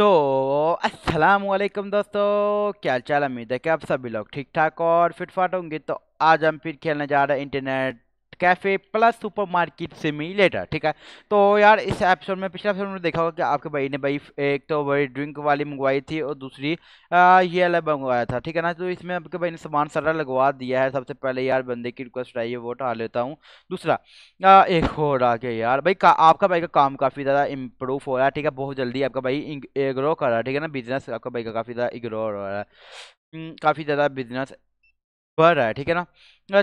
तो अस्सलाम वालेकुम दोस्तों क्या हाल चाल उम्मीद है कि आप सभी लोग ठीक ठाक और फिट फाट होंगे तो आज हम फिर खेलने जा रहे हैं internet cafe plus supermarket later ठीक है तो यार इस एपिसोड में पिछला एपिसोड में देखा होगा कि आपके भाई ने भाई एक तो भाई ड्रिंक वाली मंगवाई थी और दूसरी ये अलग मंगवाया था ठीक है ना तो इसमें आपके भाई ने सामान सारा लगवा दिया है सबसे पहले यार बंदे की रिक्वेस्ट आई है वो उठा लेता हूँ दूसरा आ, एक हो रहा है यार भाई का, आपका भाई का काम काफ़ी ज़्यादा इम्प्रूव हो रहा है ठीक है बहुत जल्दी आपका भाई ग्रो कर रहा है ठीक है ना बिजनेस आपका भाई का काफ़ी ज़्यादा इग्रो हो रहा है हम्म, काफ़ी ज़्यादा बिजनेस बढ़ रहा है ठीक है ना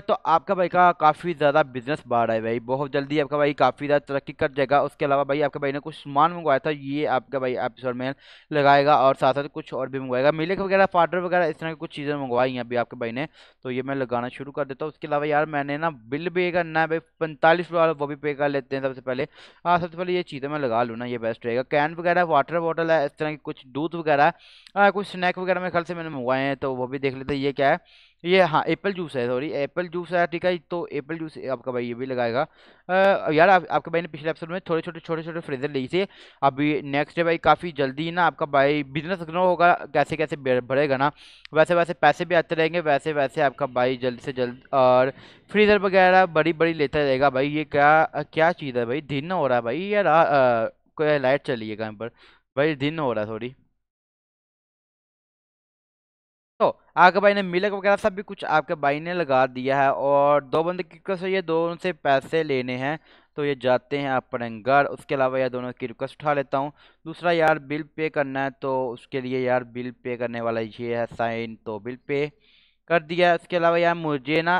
तो आपका भाई का काफ़ी ज़्यादा बिजनेस बढ़ रहा है भाई बहुत जल्दी आपका भाई काफ़ी ज़्यादा तरक्की कर जाएगा उसके अलावा भाई आपका भाई ने कुछ सामान मंगवाया था ये आपका भाई आप में लगाएगा और साथ साथ कुछ और भी मंगवाएगा मिलक वगैरह पाउडर वगैरह इस तरह की कुछ चीज़ें मंगवाई हैं अभी आपके भाई ने तो ये मैं लगाना शुरू कर देता हूँ उसके अलावा यार मैंने ना बिल पे करना है भाई पैंतालीस रुपये वो भी पे कर लेते हैं सबसे पहले हाँ सबसे पहले ये चीज़ें मैं लगा लूँ ना ये बेस्ट रहेगा कैन वगैरह वाटर बॉटल है इस तरह की कुछ दूध वगैरह हाँ, कुछ स्नैक वगैरह मेरे ख्याल से मैंने मंगवाए हैं तो वो भी देख लेते ये क्या है ये हाँ एप्पल जूस है सॉरी एप्पल जूस है ठीक है तो एप्पल जूस आपका भाई ये भी लगाएगा आ, यार आप, आपका भाई ने पिछले एपिसोड में थोड़े छोटे छोटे छोटे फ्रीज़र ली थी अभी नेक्स्ट डे भाई काफ़ी जल्दी ना आपका भाई बिजनेस ग्रो होगा कैसे कैसे बढ़ेगा ना वैसे वैसे पैसे भी आते रहेंगे वैसे वैसे आपका भाई जल्द से जल्द और फ्रीजर वगैरह बड़ी बड़ी लेता रहेगा भाई ये क्या क्या चीज़ है भाई दिन हो रहा है भाई यार कोई लाइट चलिएगा यहाँ पर भाई दिन हो रहा है सॉरी तो आपके भाई ने मिलक वगैरह सब भी कुछ आपके भाई ने लगा दिया है और दो बंदे की रिक्वेस्ट ये दोनों से पैसे लेने हैं तो ये जाते हैं अपने घर उसके अलावा यार दोनों की रिक्वेस्ट उठा लेता हूँ दूसरा यार बिल पे करना है तो उसके लिए यार बिल पे करने वाला ये है साइन तो बिल पे कर दिया इसके अलावा यार मुझे ना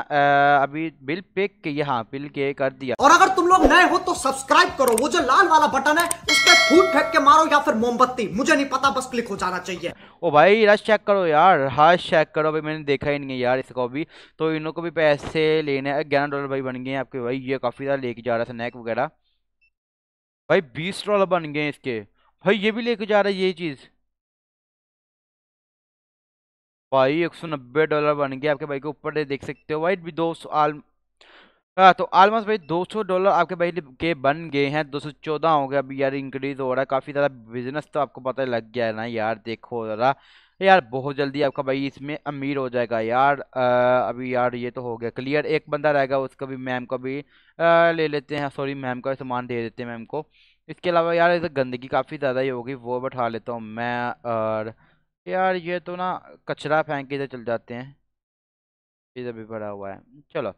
अभी बिल पे यहाँ बिल के कर दिया और अगर तुम लोग नए हो तो सब्सक्राइब करो वो जो लाल वाला बटन है उस पर फूट फेंक के मारो या फिर मोमबत्ती मुझे नहीं पता बस क्लिक हो जाना चाहिए ओ भाई रश चेक करो यार हर्ष चेक करो भाई मैंने देखा ही नहीं है यार इसको भी तो इनों को भी पैसे लेने ग्यारह डॉलर भाई बन गए आपके भाई ये काफ़ी ज़्यादा लेके जा रहा है स्नैक वगैरह भाई बीस डॉलर बन गए इसके भाई ये भी लेके जा रहा है ये चीज़ भाई एक सौ नब्बे डॉलर बन गया आपके भाई के ऊपर देख सकते हो वाइट भी दो सौ आल हाँ तो आलमोस्ट भाई 200 डॉलर आपके भाई के बन गए हैं 214 हो गए अभी यार इंक्रीज हो रहा है काफ़ी ज़्यादा बिजनेस तो आपको पता लग गया है ना यार देखो ज़रा यार बहुत जल्दी आपका भाई इसमें अमीर हो जाएगा यार आ, अभी यार ये तो हो गया क्लियर एक बंदा रहेगा उसका भी मैम का भी आ, ले लेते हैं सॉरी मैम का सामान दे देते हैं मैम को इसके अलावा यार इधर गंदगी काफ़ी ज़्यादा ही होगी वो बैठा लेता हूँ मैं और यार ये तो ना कचरा फेंक के चल जाते हैं इधर भी भरा हुआ है चलो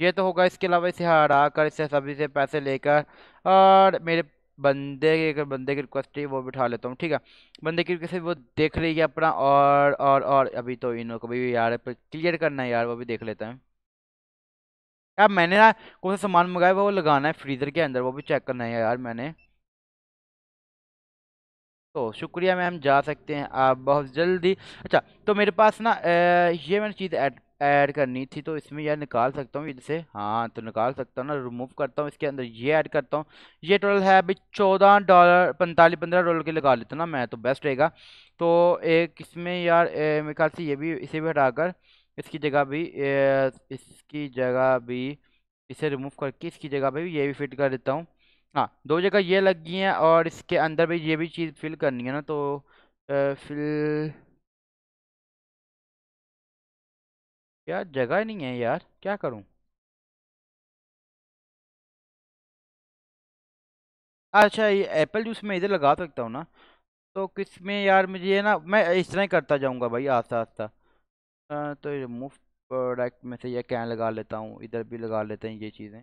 ये तो होगा इसके अलावा इसे हरा कर इसे सभी से पैसे लेकर और मेरे बंदे के अगर बंदे की रिक्वेस्ट है वो बिठा लेता हूँ ठीक है बंदे की रिक्वेस्ट वो देख रही है अपना और और और अभी तो इन को भी यार क्लियर करना है यार वो भी देख लेते हैं यार मैंने ना कौन सा सामान मंगाया वो लगाना है फ्रीज़र के अंदर वो भी चेक करना है यार मैंने तो शुक्रिया मैम जा सकते हैं आप बहुत जल्दी अच्छा तो मेरे पास ना ये मैंने चीज़ ऐड ऐड करनी थी तो इसमें यार निकाल सकता हूँ इनसे हाँ तो निकाल सकता हूँ ना रिमूव करता हूँ इसके अंदर ये ऐड करता हूँ ये टोटल है अभी चौदह डॉलर पैंतालीस पंद्रह डॉलर के लगा लेता ना मैं तो बेस्ट रहेगा तो एक इसमें यार मेरे ख्याल से ये भी इसे भी हटाकर इसकी जगह भी इसकी जगह भी इसे रिमूव करके इसकी जगह पर भी ये भी फिट कर देता हूँ हाँ दो जगह ये लग गई हैं और इसके अंदर भी ये भी चीज़ फिल करनी है ना तो फिल यार जगह नहीं है यार क्या करूँ अच्छा ये एप्पल जूस मैं इधर लगा सकता हूँ ना तो किस में यार मुझे ना मैं इस तरह ही करता जाऊँगा भाई आस्ता आस्ता तो मुफ्त प्रोडक्ट में से ये कैन लगा लेता हूँ इधर भी लगा लेते हैं ये चीज़ें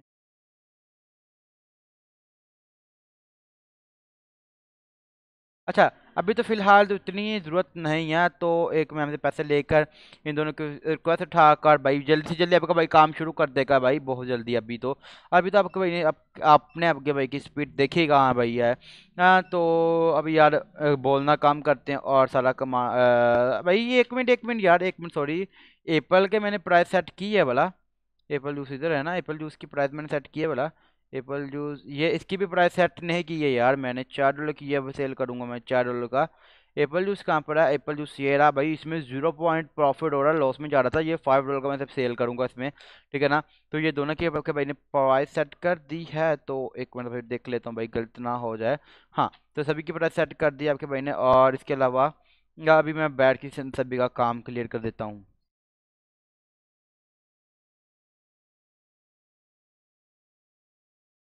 अच्छा अभी तो फ़िलहाल तो इतनी ज़रूरत नहीं है तो एक मैम से पैसे लेकर इन दोनों की रिक्वेस्ट उठा कर भाई जल्दी से जल्दी आपका भाई काम शुरू कर देगा भाई बहुत जल्दी अभी तो अभी तो आपके भाई आप, आपने आपके भाई की स्पीड देखी हाँ भाई है आ, तो अभी यार बोलना काम करते हैं और सारा कमा आ, भाई एक मिनट एक मिनट यार एक मिनट सॉरी एप्पल के मैंने प्राइस सेट की है भला एप्पल जूस इधर है ना एप्पल जूस की प्राइस मैंने सेट की है भला एप्पल जूस ये इसकी भी प्राइस सेट नहीं की है यार मैंने चार डॉलर की है सेल करूँगा मैं चार डॉलर का एप्पल जूस कहाँ पर है एप्पल जूस ये रहा भाई इसमें जीरो पॉइंट प्रॉफिट हो रहा है लॉस में जा रहा था ये फाइव डॉलर का मैं सब सेल करूँगा इसमें ठीक है ना तो ये दोनों की एप्पल के भाई ने प्राइस सेट कर दी है तो एक मिनट फिर देख लेता हूँ भाई गलत ना हो जाए हाँ तो सभी की प्राइस सेट कर दी आपके भाई ने और इसके अलावा अभी मैं बैठ के सभी का काम क्लियर कर देता हूँ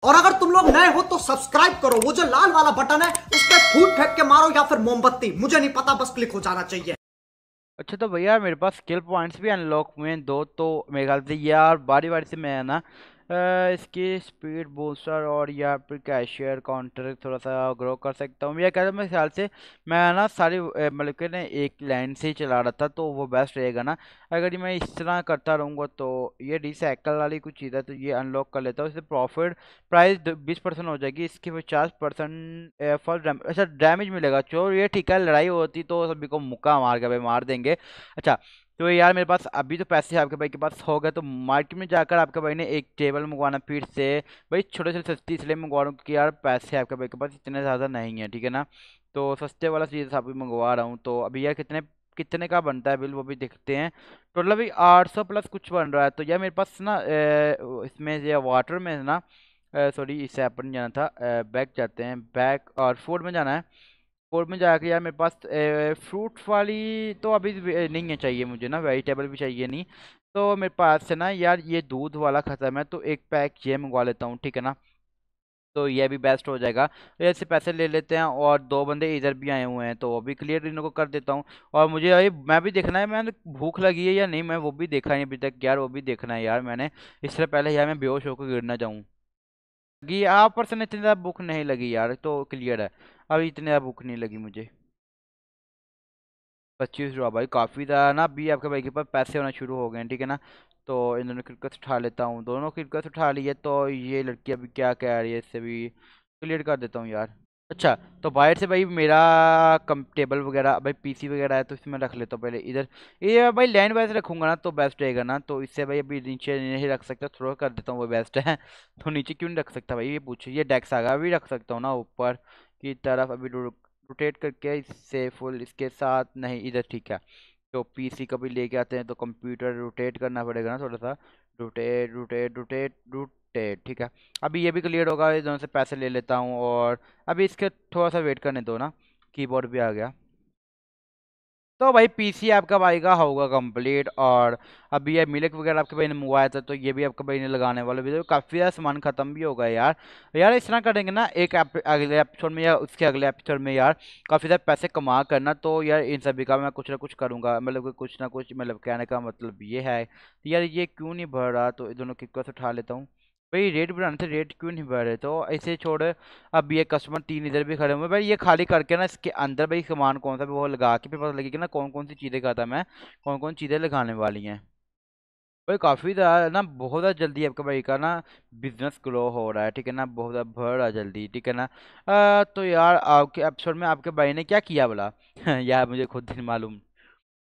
और अगर तुम लोग नए हो तो सब्सक्राइब करो वो जो लाल वाला बटन है उस पर फूट फेंक के मारो या फिर मोमबत्ती मुझे नहीं पता बस क्लिक हो जाना चाहिए अच्छा तो भैया मेरे पास स्किल पॉइंट्स भी अनलॉक हुए हैं दो तो मेरे ख्याल से यार बारी बारी से मैं ना इसकी स्पीड बूस्टर और या फिर कैशियर काउंटर थोड़ा सा ग्रो कर सकता हूँ या कह रहा मेरे ख्याल से मैं ना सारी मतलब कि ना एक लाइन से ही चला रहा था तो वो बेस्ट रहेगा ना अगर मैं इस तरह करता रहूँगा तो ये रिसाइकल वाली कुछ चीज़ है तो ये अनलॉक कर लेता हूँ इससे प्रॉफिट प्राइस बीस परसेंट हो जाएगी इसकी पचास परसेंट फॉल अच्छा डैमेज मिलेगा चोर ये ठीक है लड़ाई होती तो सभी को मुक्का मार गया भाई मार देंगे अच्छा तो यार मेरे पास अभी तो पैसे आपके भाई के पास हो गए तो मार्केट में जाकर आपके भाई ने एक टेबल मंगवाना फिर से भाई छोटे छोटे सस्ती इसलिए मंगवा रहा हूँ क्योंकि यार पैसे आपके भाई के पास इतने ज़्यादा नहीं है ठीक है ना तो सस्ते वाला चीज़ आप मंगवा रहा हूँ तो अभी यार कितने कितने का बनता है बिल वो भी देखते हैं टोटल अभी आठ सौ प्लस कुछ बन रहा है तो यार मेरे पास ना इसमें जो वाटर में ना सॉरी इससे अपन जाना था बैक जाते हैं बैक और फूड में जाना है कोर्ट में जाकर यार मेरे पास फ्रूट वाली तो अभी नहीं है चाहिए मुझे ना वेजिटेबल भी चाहिए नहीं तो मेरे पास है ना यार ये दूध वाला ख़त्म है तो एक पैक ये मंगवा लेता हूँ ठीक है ना तो ये भी बेस्ट हो जाएगा तो ऐसे पैसे ले लेते हैं और दो बंदे इधर भी आए हुए हैं तो वो भी क्लियर इनको कर देता हूँ और मुझे अभी मैं भी देखना है मैंने भूख लगी है या नहीं मैं वो भी देखा नहीं अभी तक यार वो भी देखना है यार मैंने इससे पहले यार मैं बेहोश होकर गिरना जाऊँ लगी आप परसेंट इतनी ज़्यादा भूख नहीं लगी यार तो क्लियर है अभी इतनी ज़्यादा भूख नहीं लगी मुझे पच्चीस रुपया भाई काफ़ी ज़्यादा ना अभी आपके भाई के पास पैसे होना शुरू हो गए हैं ठीक है ना तो इन दोनों क्रिकेट उठा लेता हूँ दोनों क्रिकेट उठा लिए तो ये लड़की अभी क्या कह रही है इससे भी क्लियर कर देता हूँ यार अच्छा तो बाहर से भाई मेरा कम टेबल वगैरह भाई पीसी वगैरह है तो इसमें रख लेता हूँ पहले इधर ये भाई लैंड वाइज रखूँगा ना तो बेस्ट रहेगा ना तो इससे भाई अभी नीचे नहीं रख सकता थोड़ा कर देता हूँ वो बेस्ट है तो नीचे क्यों नहीं रख सकता भाई ये पूछो ये डेस्क आ गया अभी रख सकता हूँ ना ऊपर की तरफ अभी रोटेट करके इससे फुल इसके साथ नहीं इधर ठीक है तो पी सी कभी लेके आते हैं तो कंप्यूटर रोटेट करना पड़ेगा ना थोड़ा सा rotate rotate rotate rotated ठीक है अभी ये भी क्लियर होगा इस दोनों से पैसे ले लेता हूँ और अभी इसके थोड़ा सा वेट करने दो ना कीबोर्ड भी आ गया तो भाई पीसी आपका आएगा होगा कंप्लीट और अभी ये मिलक वगैरह आपके भाई ने मंगवाया था तो ये भी आपके भाई ने लगाने वाले भी तो काफ़ी ज़्यादा सामान ख़त्म भी होगा यार यार इस तरह करेंगे ना एक अगले एपिसोड में या उसके अगले एपिसोड में यार काफ़ी ज़्यादा पैसे कमा करना तो यार इन सभी का मैं कुछ ना कुछ करूँगा मतलब कुछ ना कुछ मतलब कहने का मतलब ये है यार ये क्यों नहीं भर रहा तो दोनों की उठा लेता हूँ भाई रेट बढ़ाने से रेट क्यों नहीं बढ़ रहे तो ऐसे छोड़ अब ये कस्टमर तीन इधर भी खड़े हुए भाई ये खाली करके ना इसके अंदर भाई सामान कौन सा भी वो लगा के फिर पता लगेगा ना कौन कौन सी चीज़ें खाता मैं कौन कौन चीज़ें लगाने वाली हैं भाई काफ़ी ज़्यादा ना बहुत ज़्यादा जल्दी आपका भाई का ना बिजनेस ग्रो हो रहा है ठीक है ना बहुत ज़्यादा बढ़ रहा जल्दी ठीक है ना आ, तो यार आपके एपिसोड में आपके भाई ने क्या किया बोला यार मुझे खुद ही मालूम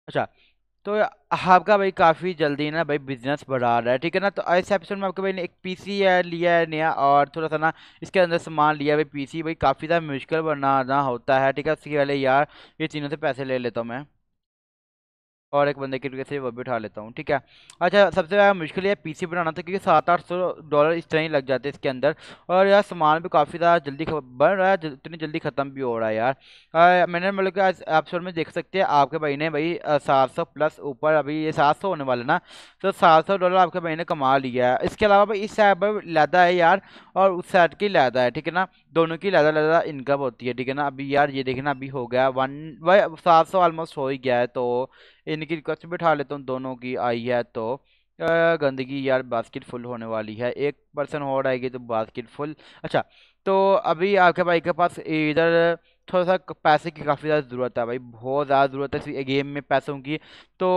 अच्छा तो आपका भाई काफ़ी जल्दी ना भाई बिजनेस बढ़ा रहा है ठीक है ना तो ऐसे एपिसोड में आपके भाई ने एक पीसी है लिया है नया और थोड़ा सा ना इसके अंदर सामान लिया भाई पीसी भाई काफ़ी ज़्यादा मुश्किल बनाना होता है ठीक है उसके पहले यार ये तीनों से पैसे ले लेता हूँ मैं और एक बंदे की से वो भी उठा लेता हूँ ठीक है अच्छा सबसे ज़्यादा मुश्किल है पीसी बनाना था क्योंकि सात आठ सौ डॉलर इस तरह ही लग जाते हैं इसके अंदर और यार सामान भी काफ़ी ज़्यादा जल्दी बन रहा है इतनी जल्दी ख़त्म भी हो रहा है यार आ, मैंने मतलब कि आज शोर में देख सकते हैं आपके भाई ने भाई सात सौ प्लस ऊपर अभी ये सात सौ होने वाला ना तो सात सौ डॉलर आपके भाई ने कमा लिया है इसके अलावा भाई इस साइड पर लैदा है यार और उस साइड की लैदा है ठीक है ना दोनों की ज़्यादा ज़्यादा इनकम होती है ठीक है ना अभी यार ये देखना अभी हो गया वन भाई सात सौ ऑलमोस्ट हो ही गया है तो इनकी रिक्वेस्ट बिठा लेता हूँ दोनों की आई है तो गंदगी यार बास्केट फुल होने वाली है एक पर्सन और आएगी तो बास्केट फुल अच्छा तो अभी आपके भाई के पास इधर थोड़ा सा पैसे की काफ़ी ज़्यादा ज़रूरत है भाई बहुत ज़्यादा ज़रूरत है इस गेम में पैसों की तो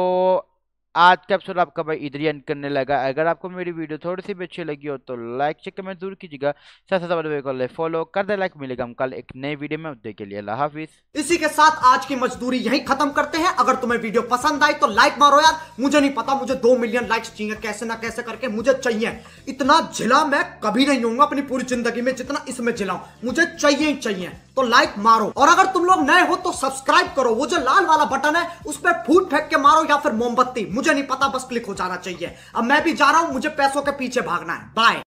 आज का एपिसोड आपका भाई इधर ही एंड करने लगा अगर आपको मेरी वीडियो थोड़ी सी भी अच्छी लगी हो तो लाइक चेक कमेंट जरूर कीजिएगा साथ साथ को फॉलो कर दे लाइक मिलेगा हम कल एक नए वीडियो में उद्दे के लिए अल्लाह हाफिज इसी के साथ आज की मजदूरी यही खत्म करते हैं अगर तुम्हें वीडियो पसंद आई तो लाइक मारो यार मुझे नहीं पता मुझे दो मिलियन लाइक्स चाहिए कैसे ना कैसे करके मुझे चाहिए इतना झिला मैं कभी नहीं हूँ अपनी पूरी जिंदगी में जितना इसमें झिलाऊ मुझे चाहिए ही चाहिए तो लाइक मारो और अगर तुम लोग नए हो तो सब्सक्राइब करो वो जो लाल वाला बटन है उस पर फूट फेंक के मारो या फिर मोमबत्ती मुझे नहीं पता बस क्लिक हो जाना चाहिए अब मैं भी जा रहा हूं मुझे पैसों के पीछे भागना है बाय